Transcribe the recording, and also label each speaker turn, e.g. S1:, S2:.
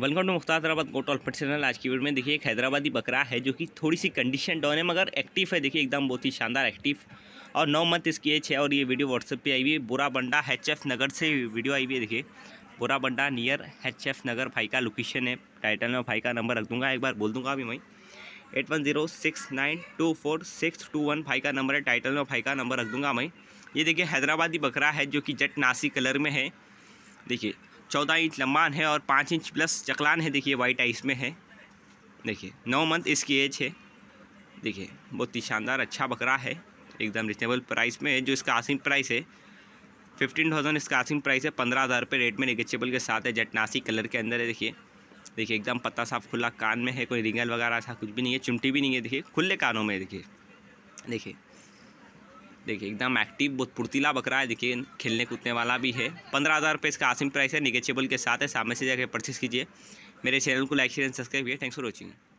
S1: welcome to Mukhtar Hyderabad goat all channel आज की video में देखिए एक हैदराबादी बकरा है जो कि थोड़ी सी कंडीशन डाउन है मगर एक्टिव है देखिए एकदम बहुत ही शानदार एक्टिव और नौ मंथ इसकी एज है और ये वीडियो व्हाट्सएप पे आई हुई है बुरा बंडा एच नगर से वीडियो आई हुई है देखिए बुरा बंडा नियर एच नगर भाई का लोकेशन है टाइटल में भाई का नंबर रख दूँगा एक बार बोल दूँगा अभी वहीं eight one zero six nine two four six two one भाई का नंबर है टाइटल में भाई का नंबर रख दूँगा मैं ये देखिए हैदराबादी बकरा है जो कि जट नासी कलर में है देखिए चौदह इंच लंबा है और पाँच इंच प्लस चकलान है देखिए वाइट आइस में है देखिए नौ मंथ इसकी एज है देखिए बहुत ही शानदार अच्छा बकरा है एकदम रिजनेबल प्राइस में है जो इसका आसिम प्राइस है फिफ्टीन थाउजेंड इसका आसिम प्राइस है पंद्रह हज़ार रुपये रेट में निगेचेबल के साथ है जटनासी कलर के अंदर है देखिए देखिए एकदम पत्ता साफ खुला कान में है कोई रिंगल वगैरह ऐसा कुछ भी नहीं है चिमटी भी नहीं है देखिए खुले कानों में देखिए देखिए देखिए एकदम एक्टिव बहुत फुर्तीला बकरा है देखिए खेलने कूदने वाला भी है पंद्रह हज़ार रुपये इसका आसिम प्राइस है निगेचेबल के साथ है सामने से जाकर परचेस कीजिए मेरे चैनल को लाइक शेयर एंड सब्सक्राइब किया थैंक्स फॉर वॉचिंग